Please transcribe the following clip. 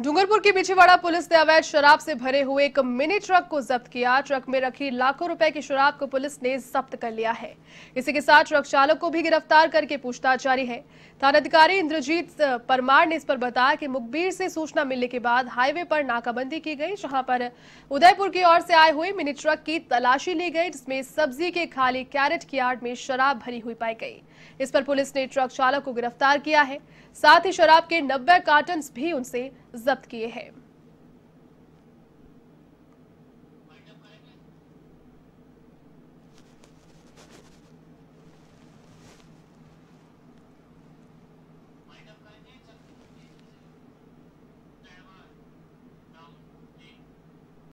डूंगरपुर की बिछीवाड़ा पुलिस ने अवैध शराब से भरे हुए एक मिनी ट्रक को जब्त किया ट्रक में रखी लाखों रुपए की शराब को पुलिस ने जब्त कर लिया है इसी के साथ ट्रक चालक को भी गिरफ्तार करके पूछताछ जारी है थानाधिकारी इंद्रजीत परमार ने इस पर बताया कि मुखबीर से सूचना मिलने के बाद हाईवे पर नाकाबंदी की गई जहां पर उदयपुर की ओर से आए हुए मिनी ट्रक की तलाशी ली गई जिसमें सब्जी के खाली कैरेट की आड़ में शराब भरी हुई पाई गई इस पर पुलिस ने ट्रक चालक को गिरफ्तार किया है साथ ही शराब के नब्बे कार्टन भी उनसे जब्त किए हैं